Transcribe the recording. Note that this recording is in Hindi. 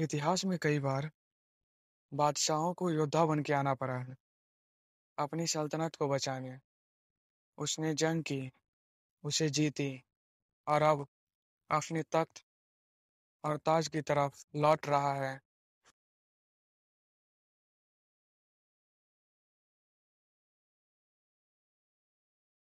इतिहास में कई बार बादशाहों को योद्धा बन के आना पड़ा है अपनी सल्तनत को बचाने उसने जंग की उसे जीती और अब अपने तख्त और ताज की तरफ लौट रहा है